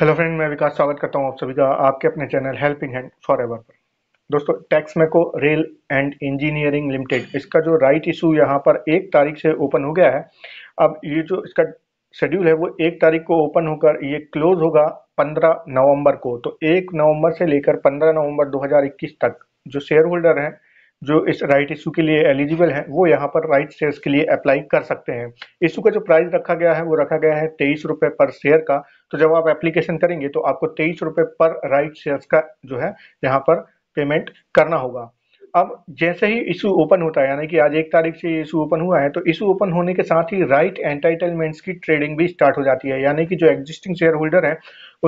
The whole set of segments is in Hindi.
हेलो फ्रेंड मैं विकास स्वागत करता हूं आप सभी का आपके अपने channel helping hand for ever पर दोस्तों टैक्स मेको रेल एंड इंजीनियरिंग लिमिटेड इसका जो राइट इशू यहां पर एक तारीख से ओपन हो गया है अब ये जो इसका शेड्यूल है वो एक तारीख को ओपन होकर ये क्लोज होगा पंद्रह नवम्बर को तो एक नवम्बर से लेकर पंद्रह नवम्बर दो तक जो शेयर होल्डर हैं जो इस राइट इशू के लिए एलिजिबल है वो यहाँ पर राइट शेयर्स के लिए अप्लाई कर सकते हैं इशू का जो प्राइस रखा गया है वो रखा गया है तेईस रुपये पर शेयर का तो जब आप एप्लीकेशन करेंगे तो आपको तेईस रुपये पर राइट शेयर्स का जो है यहाँ पर पेमेंट करना होगा अब जैसे ही इशू ओपन होता है यानी कि आज एक तारीख से इशू ओपन हुआ है तो इशू ओपन होने के साथ ही राइट एंटाइटलमेंट्स की ट्रेडिंग भी स्टार्ट हो जाती है यानी कि जो एग्जिस्टिंग शेयर होल्डर हैं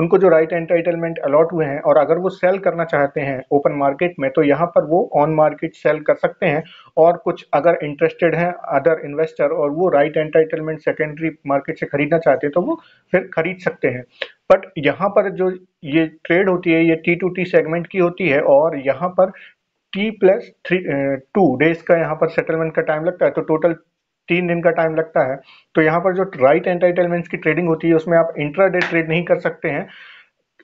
उनको जो राइट एंटाइटलमेंट अलॉट हुए हैं और अगर वो सेल करना चाहते हैं ओपन मार्केट में तो यहाँ पर वो ऑन मार्केट सेल कर सकते हैं और कुछ अगर इंटरेस्टेड हैं अदर इन्वेस्टर और वो राइट एंटाइटलमेंट सेकेंडरी मार्केट से खरीदना चाहते हैं तो वो फिर खरीद सकते हैं बट यहाँ पर जो ये ट्रेड होती है ये टी टू टी सेगमेंट की होती है और यहाँ पर T plus three two days का यहाँ पर सेटलमेंट का टाइम लगता है तो टोटल तीन दिन का टाइम लगता है तो यहाँ पर जो राइट एंटाइटलमेंट्स की ट्रेडिंग होती है उसमें आप इंट्रा डे ट्रेड नहीं कर सकते हैं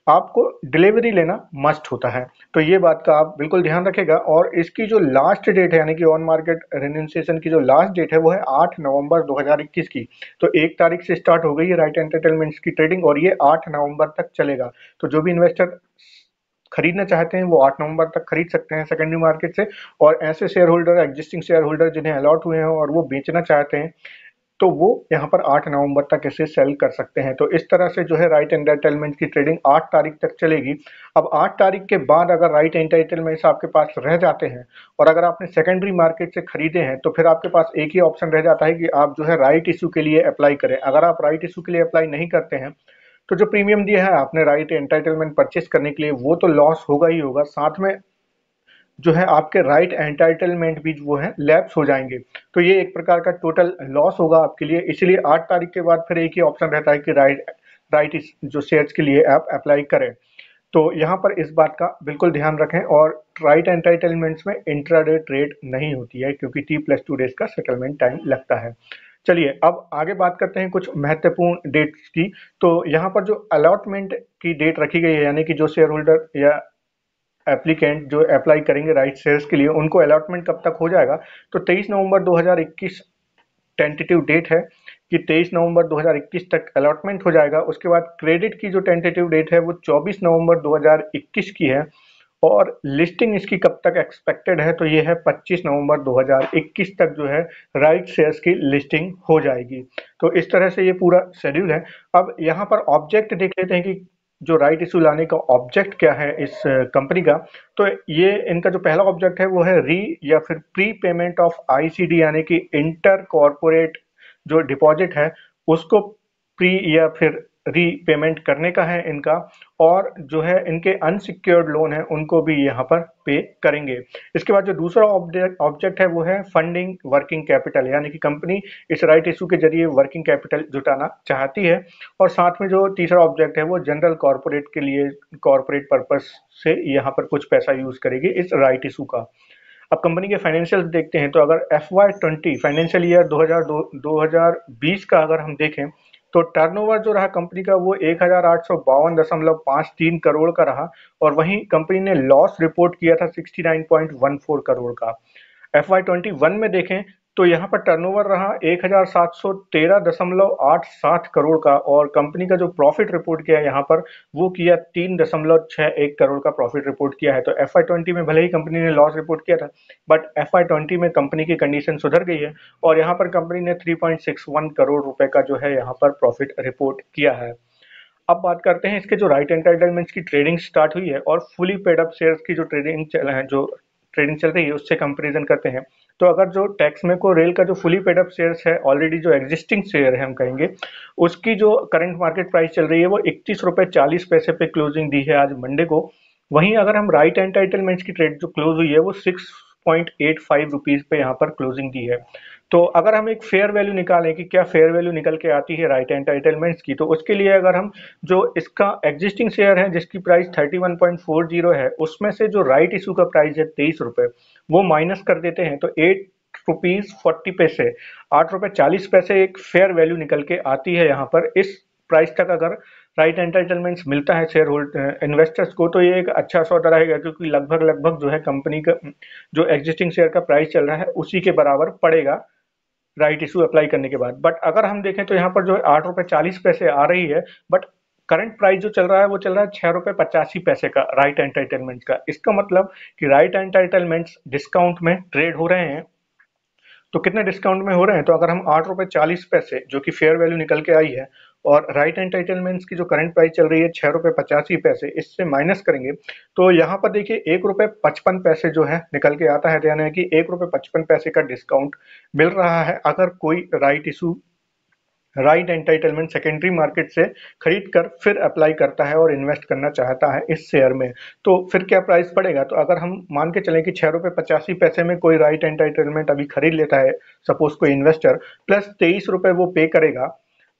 आपको डिलीवरी लेना मस्ट होता है तो ये बात का आप बिल्कुल ध्यान रखेगा और इसकी जो लास्ट डेट है यानी कि ऑन मार्केट रेनसिएशन की जो लास्ट डेट है वो है 8 नवंबर 2021 की तो एक तारीख से स्टार्ट हो गई है राइट एंटरटेनमेंट्स की ट्रेडिंग और ये 8 नवंबर तक चलेगा तो जो भी इन्वेस्टर खरीदना चाहते हैं वो आठ नवंबर तक खरीद सकते हैं सेकेंडरी मार्केट से और ऐसे shareholder existing shareholder जिन्हें अलॉट हुए हैं और वो बेचना चाहते हैं तो वो यहाँ पर 8 नवंबर तक इसे सेल कर सकते हैं तो इस तरह से जो है राइट एंटरटेनमेंट की ट्रेडिंग 8 तारीख तक चलेगी अब 8 तारीख के बाद अगर राइट एंटाइटलमेंट्स आपके पास रह जाते हैं और अगर आपने सेकेंडरी मार्केट से खरीदे हैं तो फिर आपके पास एक ही ऑप्शन रह जाता है कि आप जो है राइट इशू के लिए अप्लाई करें अगर आप राइट इशू के लिए अप्लाई नहीं करते हैं तो जो प्रीमियम दिया है आपने राइट एंटाइटलमेंट परचेस करने के लिए वो तो लॉस होगा ही होगा साथ में जो है आपके राइट एंटाइटलमेंट भी वो है लैप्स हो जाएंगे तो ये एक प्रकार का टोटल लॉस होगा आपके लिए इसलिए आठ तारीख के बाद फिर एक ही ऑप्शन रहता है कि राइट राइट इस जो शेयर्स के लिए आप अप्लाई करें तो यहाँ पर इस बात का बिल्कुल ध्यान रखें और राइट एंटाइटलमेंट्स में इंट्राडे ट्रेड नहीं होती है क्योंकि टी प्लस टू डेज का सेटलमेंट टाइम लगता है चलिए अब आगे बात करते हैं कुछ महत्वपूर्ण डेट्स की तो यहाँ पर जो अलॉटमेंट की डेट रखी गई है यानी कि जो शेयर होल्डर या एप्लीकेंट जो अप्लाई करेंगे राइट शेयर्स के लिए उनको अलॉटमेंट कब तक हो जाएगा तो 23 नवंबर 2021 टेंटेटिव डेट है कि 23 नवंबर 2021 तक अलॉटमेंट हो जाएगा उसके बाद क्रेडिट की जो टेंटेटिव डेट है वो 24 नवंबर 2021 की है और लिस्टिंग इसकी कब तक एक्सपेक्टेड है तो ये है 25 नवंबर 2021 तक जो है राइट शेयर्स की लिस्टिंग हो जाएगी तो इस तरह से ये पूरा शेड्यूल है अब यहाँ पर ऑब्जेक्ट देख लेते हैं कि जो राइट इशू लाने का ऑब्जेक्ट क्या है इस कंपनी का तो ये इनका जो पहला ऑब्जेक्ट है वो है री या फिर प्री पेमेंट ऑफ आई यानी कि इंटर कॉरपोरेट जो डिपॉजिट है उसको प्री या फिर रीपेमेंट करने का है इनका और जो है इनके अनसिक्योर्ड लोन है उनको भी यहाँ पर पे करेंगे इसके बाद जो दूसरा ऑब्जेक्ट है वो है फंडिंग वर्किंग कैपिटल यानी कि कंपनी इस राइट इशू के जरिए वर्किंग कैपिटल जुटाना चाहती है और साथ में जो तीसरा ऑब्जेक्ट है वो जनरल कॉरपोरेट के लिए कॉरपोरेट पर्पज से यहाँ पर कुछ पैसा यूज करेगी इस राइट इशू का अब कंपनी के फाइनेंशियल देखते हैं तो अगर F Y twenty financial year दो बीस का अगर हम देखें तो टर्नओवर जो रहा कंपनी का वो एक करोड़ का रहा और वहीं कंपनी ने लॉस रिपोर्ट किया था 69.14 करोड़ का एफ में देखें तो यहाँ पर टर्नओवर रहा एक हजार सात सौ तेरह दशमलव आठ सात करोड़ का और कंपनी का जो प्रॉफिट रिपोर्ट किया है यहाँ पर वो किया तीन दशमलव छः एक करोड़ का प्रॉफिट रिपोर्ट किया है तो एफ आई ट्वेंटी में भले ही कंपनी ने लॉस रिपोर्ट किया था बट एफ आई ट्वेंटी में कंपनी की कंडीशन सुधर गई है और यहाँ पर कंपनी ने three point six one crore रुपए का जो है यहाँ पर प्रॉफिट रिपोर्ट किया है अब बात करते हैं इसके जो राइट एंटाइटलमेंट्स की ट्रेडिंग स्टार्ट हुई है और फुली पेड अप शेयर्स की जो ट्रेडिंग जो ट्रेडिंग चल रही है उससे कंपेरिजन करते हैं तो अगर जो टैक्स में को रेल का जो फुली पेडअप शेयर्स है ऑलरेडी जो एग्जिस्टिंग शेयर है हम कहेंगे उसकी जो करंट मार्केट प्राइस चल रही है वो इकतीस रुपये चालीस पैसे पे क्लोजिंग दी है आज मंडे को वहीं अगर हम राइट एंड टाइटलमेंट्स की ट्रेड जो क्लोज हुई है वो six point eight five rupees पे यहाँ पर क्लोजिंग दी है तो अगर हम एक फेयर वैल्यू निकालें कि क्या फेयर वैल्यू निकल के आती है राइट एंटाइटलमेंट्स की तो उसके लिए अगर हम जो इसका एग्जिस्टिंग शेयर है जिसकी प्राइस 31.40 है उसमें से जो राइट इशू का प्राइस है तेईस रुपये वो माइनस कर देते हैं तो एट रुपीज़ फोर्टी पैसे आठ रुपये चालीस पैसे एक फेयर वैल्यू निकल के आती है यहाँ पर इस प्राइस तक अगर राइट एंटरटेनमेंट्स मिलता है शेयर होल्ड इन्वेस्टर्स को तो ये एक अच्छा सौदा रहेगा क्योंकि लगभग लगभग जो है कंपनी का जो एग्जिस्टिंग शेयर का प्राइस चल रहा है उसी के बराबर पड़ेगा राइट इशू अप्लाई करने के बाद बट अगर हम देखें तो यहाँ पर जो है आठ रुपये चालीस पैसे आ रही है बट करंट प्राइस जो चल रहा है वो चल रहा है छः रुपये पचासी पैसे का राइट एंटाइटलमेंट का इसका मतलब कि राइट एंटाइटलमेंट्स डिस्काउंट में ट्रेड हो रहे हैं तो कितने डिस्काउंट में हो रहे हैं तो अगर हम आठ रुपये चालीस पैसे जो कि फेयर वैल्यू निकल के आई है और राइट एंटाइटलमेंट्स की जो करंट प्राइस चल रही है छः रुपये पचासी पैसे इससे माइनस करेंगे तो यहाँ पर देखिए एक रुपये पचपन पैसे जो है निकल के आता है है कि एक रुपये पचपन पैसे का डिस्काउंट मिल रहा है अगर कोई right issue right entitlement secondary market से खरीद कर फिर अप्लाई करता है और इन्वेस्ट करना चाहता है इस शेयर में तो फिर क्या प्राइस पड़ेगा तो अगर हम मान के चलें कि छः रुपये पचासी पैसे में कोई राइट एंटाइटलमेंट अभी खरीद लेता है सपोज कोई इन्वेस्टर प्लस तेईस रुपये वो पे करेगा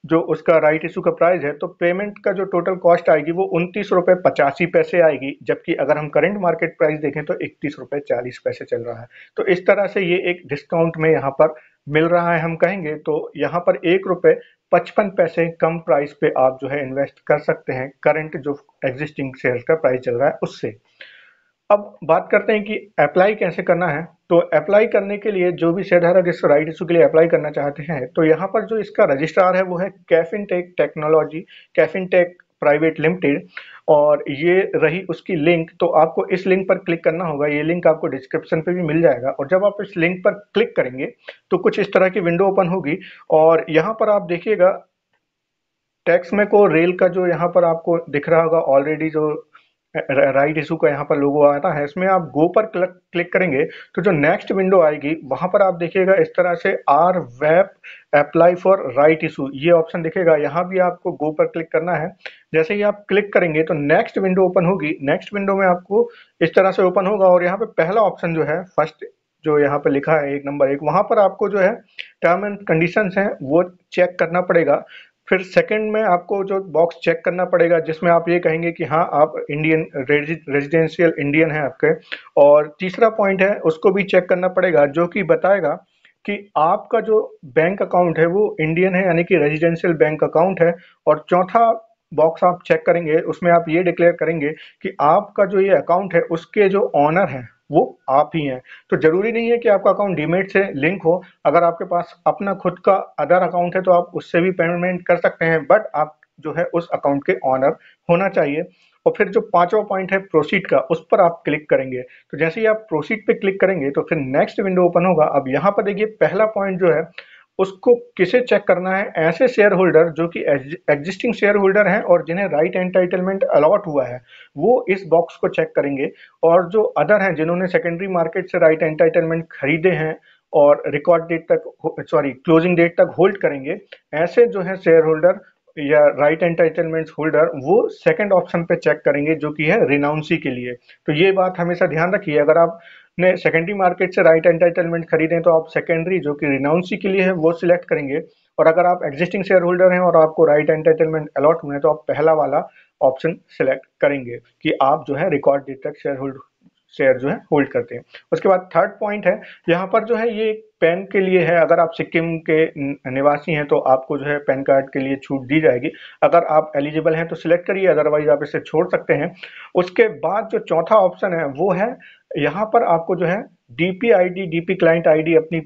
जो उसका राइट इशू का प्राइस है तो पेमेंट का जो टोटल कॉस्ट आएगी वो उनतीस रुपये पचासी पैसे आएगी जबकि अगर हम करंट मार्केट प्राइस देखें तो इकतीस रुपये चालीस पैसे चल रहा है तो इस तरह से ये एक डिस्काउंट में यहाँ पर मिल रहा है हम कहेंगे तो यहाँ पर एक रुपये पचपन पैसे कम प्राइस पे आप जो है इन्वेस्ट कर सकते हैं करंट जो एग्जिस्टिंग शेयर का प्राइस चल रहा है उससे अब बात करते हैं कि अप्लाई कैसे करना है तो अप्लाई करने के लिए जो भी शेयरधारक इस राइट इशू के लिए अप्लाई करना चाहते हैं तो यहाँ पर जो इसका रजिस्ट्रार है वो है KFin tech technology KFin tech private limited और ये रही उसकी लिंक तो आपको इस लिंक पर क्लिक करना होगा ये लिंक आपको डिस्क्रिप्शन पे भी मिल जाएगा और जब आप इस लिंक पर क्लिक करेंगे तो कुछ इस तरह की विंडो ओपन होगी और यहाँ पर आप देखिएगा टैक्स में को रेल का जो यहाँ पर आपको दिख रहा होगा ऑलरेडी जो राइट इशू का यहाँ पर लोगो आता है इसमें आप गो पर क्लिक क्लिक करेंगे तो जो नेक्स्ट विंडो आएगी वहां पर आप देखिएगा इस तरह से R web apply for right issue ये ऑप्शन दिखेगा यहाँ भी आपको गो पर क्लिक करना है जैसे ही आप क्लिक करेंगे तो नेक्स्ट विंडो ओपन होगी नेक्स्ट विंडो में आपको इस तरह से ओपन होगा और यहाँ पे पहला ऑप्शन जो है फर्स्ट जो यहाँ पे लिखा है एक नंबर एक वहां पर आपको जो है टर्म एंड कंडीशन है वो चेक करना पड़ेगा फिर सेकंड में आपको जो बॉक्स चेक करना पड़ेगा जिसमें आप ये कहेंगे कि हाँ आप इंडियन रेजिडेंशियल इंडियन हैं आपके और तीसरा पॉइंट है उसको भी चेक करना पड़ेगा जो कि बताएगा कि आपका जो बैंक अकाउंट है वो इंडियन है यानी कि रेजिडेंशियल बैंक अकाउंट है और चौथा बॉक्स आप चेक करेंगे उसमें आप ये डिक्लेयर करेंगे कि आपका जो ये अकाउंट है उसके जो ऑनर हैं वो आप ही हैं तो ज़रूरी नहीं है कि आपका अकाउंट डीमेट से लिंक हो अगर आपके पास अपना खुद का अदर अकाउंट है तो आप उससे भी पेमेंट कर सकते हैं बट आप जो है उस अकाउंट के ऑनर होना चाहिए और फिर जो पांचवा पॉइंट है प्रोसीड का उस पर आप क्लिक करेंगे तो जैसे ही आप प्रोसीड पे क्लिक करेंगे तो फिर नेक्स्ट विंडो ओपन होगा अब यहाँ पर देखिए पहला पॉइंट जो है उसको किसे चेक करना है ऐसे शेयर होल्डर जो कि एग्जिस्टिंग शेयर होल्डर हैं और जिन्हें राइट एंटाइटलमेंट अलॉट हुआ है वो इस बॉक्स को चेक करेंगे और जो अदर हैं जिन्होंने सेकेंडरी मार्केट से राइट एंटाइटलमेंट खरीदे हैं और रिकॉर्ड डेट तक सॉरी क्लोजिंग डेट तक होल्ड करेंगे ऐसे जो है शेयर होल्डर या राइट एंटाइटलमेंट होल्डर वो सेकेंड ऑप्शन पे चेक करेंगे जो कि है रिनाउंसी के लिए तो ये बात हमेशा ध्यान रखिए अगर आप ने सेकेंडरी मार्केट से राइट एंटाइटलमेंट खरीदें तो आप सेकेंडरी जो कि रिनाउंसी के लिए है वो सिलेक्ट करेंगे और अगर आप एग्जिस्टिंग शेयर होल्डर हैं और आपको राइट एंटाइटलमेंट अलॉट हुए हैं तो आप पहला वाला ऑप्शन सिलेक्ट करेंगे कि आप जो है रिकॉर्ड डेट तक शेयर होल्ड शेयर जो है होल्ड करते हैं उसके बाद थर्ड पॉइंट है यहाँ पर जो है ये पैन के लिए है अगर आप सिक्किम के निवासी हैं तो आपको जो है पैन कार्ड के लिए छूट दी जाएगी अगर आप एलिजिबल हैं तो सिलेक्ट करिए अदरवाइज आप इसे छोड़ सकते हैं उसके बाद जो चौथा ऑप्शन है वो है यहाँ पर आपको जो है D P I D D P client I D अपनी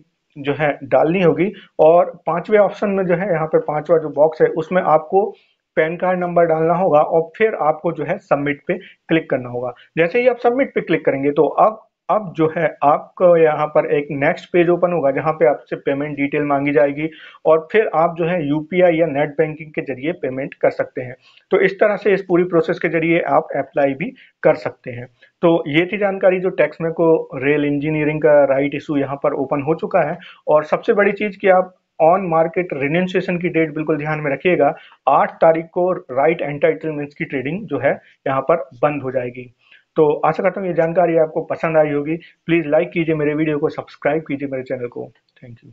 जो है डालनी होगी और पांचवें ऑप्शन में जो है यहाँ पर पांचवा जो बॉक्स है उसमें आपको पैन कार्ड नंबर डालना होगा और फिर आपको जो है सबमिट पे क्लिक करना होगा जैसे ही आप सबमिट पे क्लिक करेंगे तो अब अब जो है आपको यहाँ पर एक नेक्स्ट पेज ओपन होगा जहाँ पे आपसे पेमेंट डिटेल मांगी जाएगी और फिर आप जो है यूपीआई या नेट बैंकिंग के जरिए पेमेंट कर सकते हैं तो इस तरह से इस पूरी प्रोसेस के जरिए आप अप्लाई भी कर सकते हैं तो ये थी जानकारी जो Texmaco rail engineering का राइट इशू यहाँ पर ओपन हो चुका है और सबसे बड़ी चीज़ कि आप ऑन मार्केट रिनेंसिएशन की डेट बिल्कुल ध्यान में रखिएगा आठ तारीख को राइट एंटाइटलमेंट्स की ट्रेडिंग जो है यहाँ पर बंद हो जाएगी तो आशा करता हूँ ये जानकारी आपको पसंद आई होगी प्लीज़ लाइक कीजिए मेरे वीडियो को सब्सक्राइब कीजिए मेरे चैनल को थैंक यू